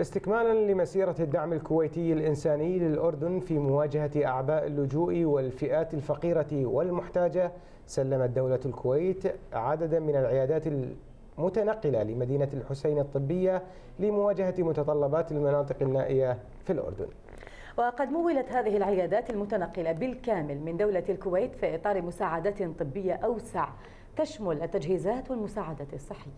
استكمالا لمسيرة الدعم الكويتي الإنساني للأردن في مواجهة أعباء اللجوء والفئات الفقيرة والمحتاجة سلمت دولة الكويت عددا من العيادات المتنقلة لمدينة الحسين الطبية لمواجهة متطلبات المناطق النائية في الأردن وقد مولت هذه العيادات المتنقلة بالكامل من دولة الكويت في إطار مساعدات طبية أوسع تشمل التجهيزات والمساعدة الصحية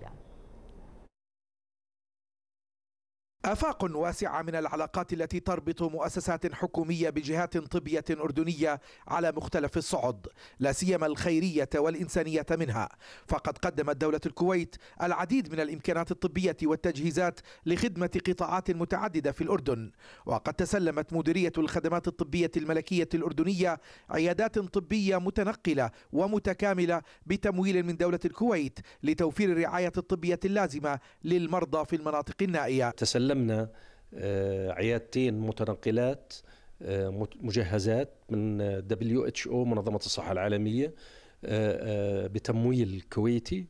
آفاق واسعة من العلاقات التي تربط مؤسسات حكومية بجهات طبية أردنية على مختلف الصعد لا سيما الخيرية والإنسانية منها فقد قدمت دولة الكويت العديد من الإمكانات الطبية والتجهيزات لخدمة قطاعات متعددة في الأردن وقد تسلمت مديرية الخدمات الطبية الملكية الأردنية عيادات طبية متنقلة ومتكاملة بتمويل من دولة الكويت لتوفير الرعاية الطبية اللازمة للمرضى في المناطق النائية تسلم استلمنا آه، عيادتين متنقلات آه، مجهزات من دبليو اتش او منظمه الصحه العالميه آه، بتمويل كويتي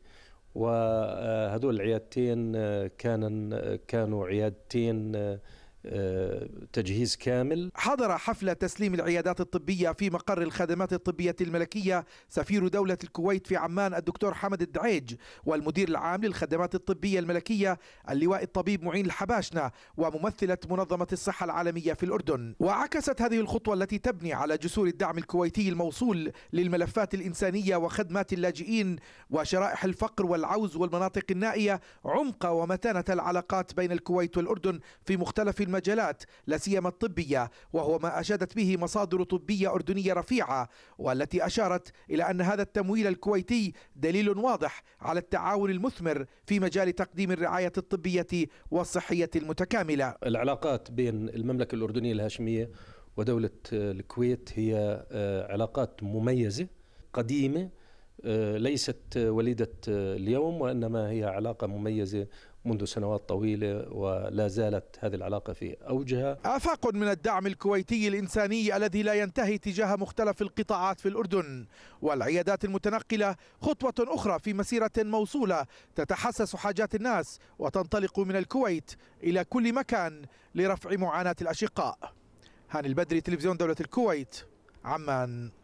وهذول العيادتين كانوا عيادتين تجهيز كامل حضر حفل تسليم العيادات الطبية في مقر الخدمات الطبية الملكية سفير دولة الكويت في عمان الدكتور حمد الدعيج والمدير العام للخدمات الطبية الملكية اللواء الطبيب معين الحباشنة وممثلة منظمة الصحة العالمية في الأردن وعكست هذه الخطوة التي تبني على جسور الدعم الكويتي الموصول للملفات الإنسانية وخدمات اللاجئين وشرائح الفقر والعوز والمناطق النائية عمق ومتانة العلاقات بين الكويت والأردن في مختلف المجالات لا سيما الطبية وهو ما أشادت به مصادر طبية أردنية رفيعة والتي أشارت إلى أن هذا التمويل الكويتي دليل واضح على التعاون المثمر في مجال تقديم الرعاية الطبية والصحية المتكاملة العلاقات بين المملكة الأردنية الهاشمية ودولة الكويت هي آه، علاقات مميزة قديمة آه، ليست وليدة آه، اليوم وإنما هي علاقة مميزة منذ سنوات طويلة ولا زالت هذه العلاقة في أوجها آفاق من الدعم الكويتي الإنساني الذي لا ينتهي تجاه مختلف القطاعات في الأردن والعيادات المتنقلة خطوة أخرى في مسيرة موصولة تتحسس حاجات الناس وتنطلق من الكويت إلى كل مكان لرفع معاناة الأشقاء هاني البدري تلفزيون دولة الكويت عمان